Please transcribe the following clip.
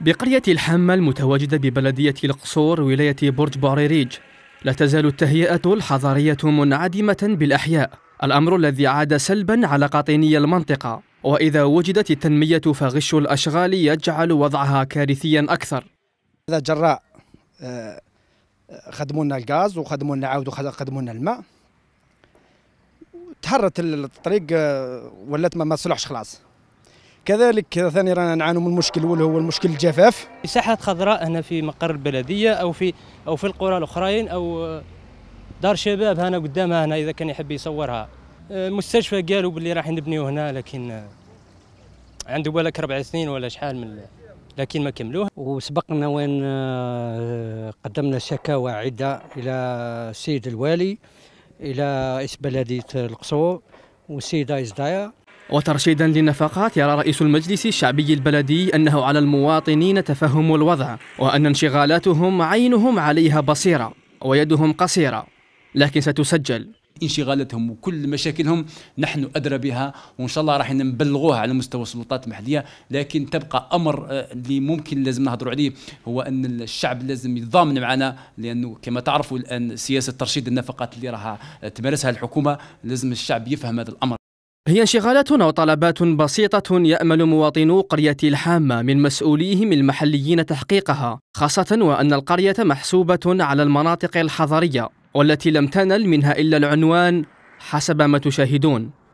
بقرية الحامة المتواجدة ببلدية القصور ولاية برج باريريج لا تزال التهيئة الحضارية منعدمة بالأحياء الأمر الذي عاد سلبا على قاطني المنطقة وإذا وجدت التنمية فغش الأشغال يجعل وضعها كارثيا أكثر هذا جراء آه، خدموا لنا الغاز وخدموا لنا عاود وخدموا لنا الماء تهرت الطريق آه، ولات ما صلحش خلاص كذلك ثاني رانا نعانوا من المشكل الاول هو المشكل الجفاف ساحات خضراء هنا في مقر البلديه او في او في القرى الاخرين او آه، دار شباب هنا قدامها هنا اذا كان يحب يصورها المستشفى آه، قالوا باللي راح نبنيو هنا لكن آه، عنده بالك ربع سنين ولا شحال من لكن ما كملوه وسبقنا وين قدمنا شكاوى عده الى السيد الوالي الى رئيس بلديه القصور والسيد ايزدايا وترشيدا للنفقات يرى رئيس المجلس الشعبي البلدي أنه على المواطنين تفهم الوضع وأن انشغالاتهم عينهم عليها بصيرة ويدهم قصيرة لكن ستسجل انشغالاتهم وكل مشاكلهم نحن ادرى بها وان شاء الله راح نبلغوها على مستوى السلطات المحليه لكن تبقى امر آه، اللي ممكن لازم نهضروا عليه هو ان الشعب لازم يتضامن معنا لانه كما تعرفوا الان سياسه ترشيد النفقات اللي راها تمارسها الحكومه لازم الشعب يفهم هذا الامر هي انشغالات وطلبات بسيطة يأمل مواطنو قرية الحامة من مسؤوليهم المحليين تحقيقها، خاصة وأن القرية محسوبة على المناطق الحضرية والتي لم تنل منها إلا العنوان حسب ما تشاهدون.